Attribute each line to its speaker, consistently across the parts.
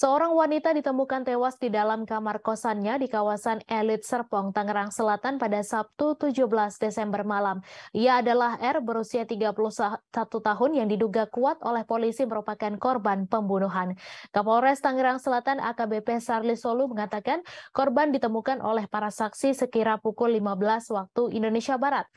Speaker 1: Seorang wanita ditemukan tewas di dalam kamar kosannya di kawasan Elit Serpong, Tangerang Selatan pada Sabtu 17 Desember malam. Ia adalah R berusia 31 tahun yang diduga kuat oleh polisi merupakan korban pembunuhan. Kapolres Tangerang Selatan AKBP Sarli Solo mengatakan korban ditemukan oleh para saksi sekira pukul 15 waktu Indonesia Barat.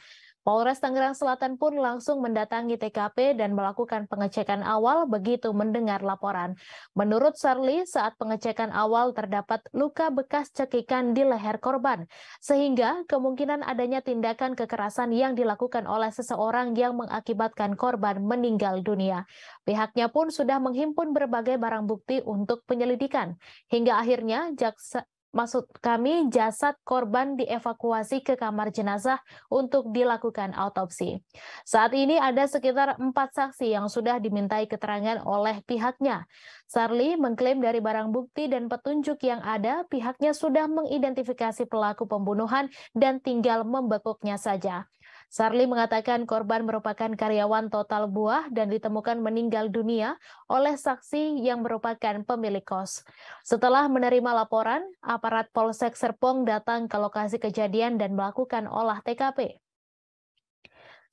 Speaker 1: Polres Tangerang Selatan pun langsung mendatangi TKP dan melakukan pengecekan awal begitu mendengar laporan. Menurut Sarli, saat pengecekan awal terdapat luka bekas cekikan di leher korban, sehingga kemungkinan adanya tindakan kekerasan yang dilakukan oleh seseorang yang mengakibatkan korban meninggal dunia. Pihaknya pun sudah menghimpun berbagai barang bukti untuk penyelidikan. Hingga akhirnya jaksa, maksud kami jasad korban dievakuasi ke kamar jenazah untuk dilakukan autopsi. Saat ini ada sekitar empat saksi yang sudah dimintai keterangan oleh pihaknya. Sarli mengklaim dari barang bukti dan petunjuk yang ada, pihaknya sudah mengidentifikasi pelaku pembunuhan dan tinggal membekuknya saja. Sarli mengatakan korban merupakan karyawan total buah dan ditemukan meninggal dunia oleh saksi yang merupakan pemilik kos. Setelah menerima laporan, aparat Polsek Serpong datang ke lokasi kejadian dan melakukan olah TKP.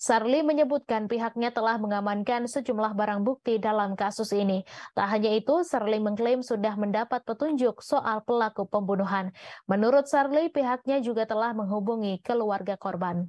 Speaker 1: Sarli menyebutkan pihaknya telah mengamankan sejumlah barang bukti dalam kasus ini. Tak hanya itu, Sarli mengklaim sudah mendapat petunjuk soal pelaku pembunuhan. Menurut Sarli, pihaknya juga telah menghubungi keluarga korban.